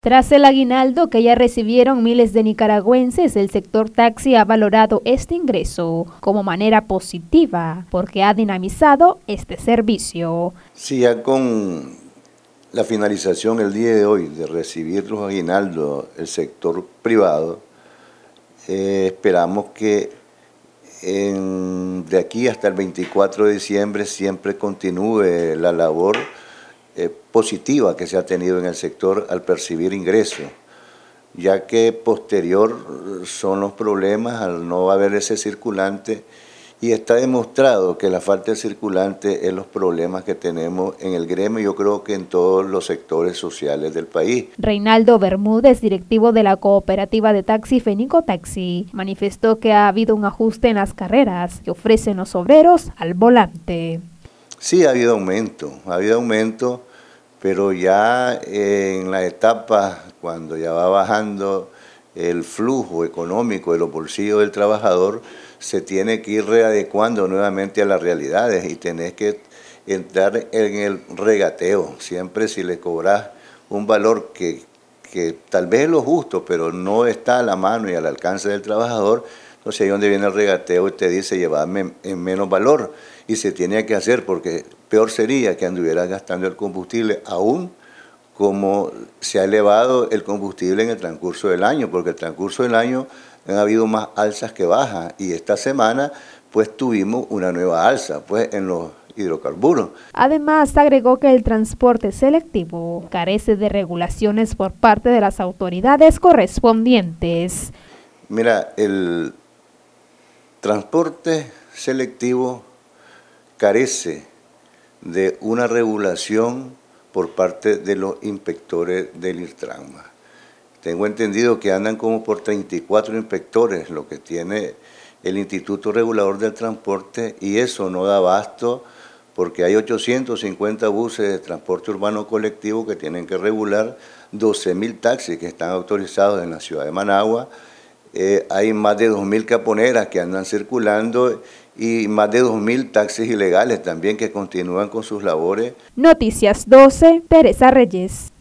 Tras el aguinaldo que ya recibieron miles de nicaragüenses, el sector taxi ha valorado este ingreso como manera positiva porque ha dinamizado este servicio. Si ya con la finalización el día de hoy de recibir los aguinaldos el sector privado, eh, esperamos que de aquí hasta el 24 de diciembre siempre continúe la labor eh, positiva que se ha tenido en el sector al percibir ingresos, ya que posterior son los problemas al no haber ese circulante y está demostrado que la falta de circulante es los problemas que tenemos en el gremio, yo creo que en todos los sectores sociales del país. Reinaldo Bermúdez, directivo de la cooperativa de taxi Fenico Taxi, manifestó que ha habido un ajuste en las carreras que ofrecen los obreros al volante. Sí, ha habido aumento, ha habido aumento, pero ya en la etapa cuando ya va bajando el flujo económico de los bolsillos del trabajador, se tiene que ir readecuando nuevamente a las realidades y tenés que entrar en el regateo. Siempre si le cobras un valor que, que tal vez es lo justo, pero no está a la mano y al alcance del trabajador, entonces, ahí donde viene el regateo, usted dice, llevarme en menos valor. Y se tiene que hacer porque peor sería que anduviera gastando el combustible aún como se ha elevado el combustible en el transcurso del año, porque el transcurso del año han habido más alzas que bajas y esta semana pues tuvimos una nueva alza pues en los hidrocarburos. Además, agregó que el transporte selectivo carece de regulaciones por parte de las autoridades correspondientes. Mira, el transporte selectivo carece de una regulación por parte de los inspectores del IRTRANMA. Tengo entendido que andan como por 34 inspectores, lo que tiene el Instituto Regulador del Transporte, y eso no da abasto porque hay 850 buses de transporte urbano colectivo que tienen que regular 12.000 taxis que están autorizados en la ciudad de Managua, eh, hay más de 2.000 caponeras que andan circulando y más de 2.000 taxis ilegales también que continúan con sus labores. Noticias 12, Teresa Reyes.